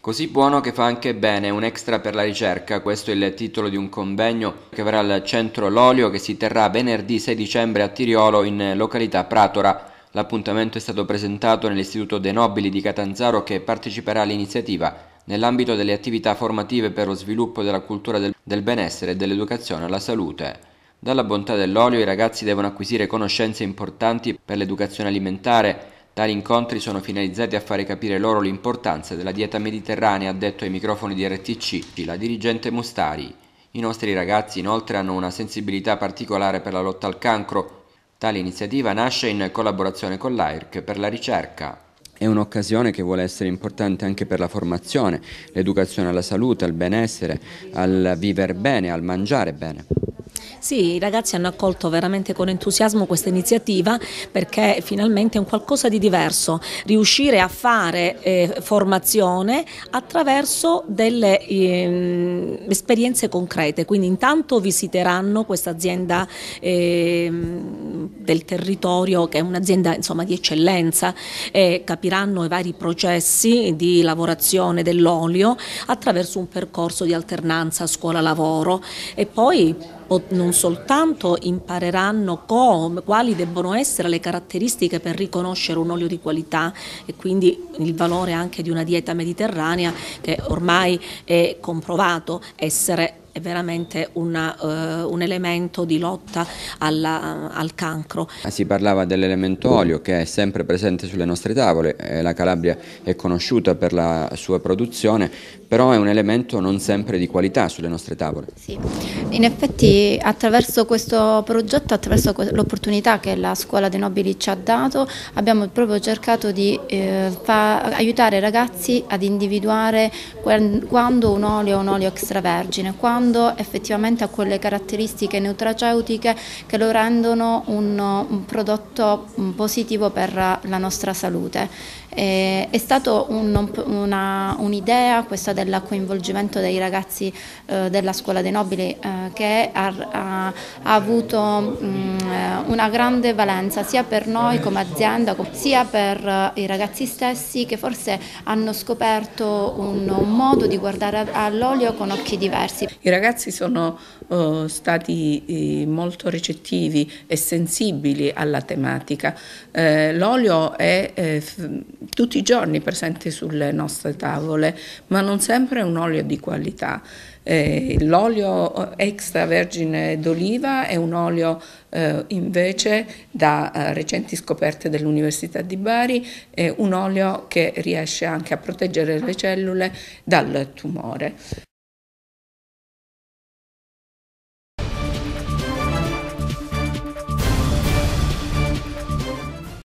Così buono che fa anche bene, un extra per la ricerca, questo è il titolo di un convegno che avrà al centro l'olio che si terrà venerdì 6 dicembre a Tiriolo in località Pratora. L'appuntamento è stato presentato nell'Istituto De Nobili di Catanzaro che parteciperà all'iniziativa nell'ambito delle attività formative per lo sviluppo della cultura del, del benessere e dell'educazione alla salute. Dalla bontà dell'olio i ragazzi devono acquisire conoscenze importanti per l'educazione alimentare, Tali incontri sono finalizzati a fare capire loro l'importanza della dieta mediterranea, ha detto ai microfoni di RTC la dirigente Mustari. I nostri ragazzi inoltre hanno una sensibilità particolare per la lotta al cancro. Tale iniziativa nasce in collaborazione con l'AIRC per la ricerca. È un'occasione che vuole essere importante anche per la formazione, l'educazione alla salute, al benessere, al viver bene, al mangiare bene. Sì, i ragazzi hanno accolto veramente con entusiasmo questa iniziativa perché finalmente è un qualcosa di diverso, riuscire a fare eh, formazione attraverso delle eh, esperienze concrete, quindi intanto visiteranno questa azienda eh, del territorio che è un'azienda di eccellenza e capiranno i vari processi di lavorazione dell'olio attraverso un percorso di alternanza scuola-lavoro e poi non soltanto impareranno come, quali debbono essere le caratteristiche per riconoscere un olio di qualità e quindi il valore anche di una dieta mediterranea che ormai è comprovato essere è veramente una, uh, eh, un elemento di lotta alla, al cancro. Si parlava dell'elemento olio che è sempre presente sulle nostre tavole, eh, la Calabria è conosciuta per la sua produzione, però è un elemento non sempre di qualità sulle nostre tavole. Sì. In effetti attraverso questo progetto, attraverso l'opportunità che la Scuola dei Nobili ci ha dato, abbiamo proprio cercato di eh, aiutare i ragazzi ad individuare quando un olio è un olio extravergine, quando puntando effettivamente a quelle caratteristiche nutraceutiche che lo rendono un, un prodotto mm, positivo per la nostra salute. Eh, è stata un'idea questa del coinvolgimento dei ragazzi eh, della Scuola dei Nobili eh, che ha, ha, ha avuto mh, mm, una grande valenza sia per noi come azienda sia per eh, i ragazzi stessi che forse hanno scoperto un, un modo di guardare all'olio con occhi diversi. I ragazzi sono eh, stati eh, molto recettivi e sensibili alla tematica. Eh, l'olio è eh, tutti i giorni presente sulle nostre tavole, ma non sempre è un olio di qualità. Eh, l'olio extravergine d'oliva è un olio invece da recenti scoperte dell'Università di Bari, è un olio che riesce anche a proteggere le cellule dal tumore.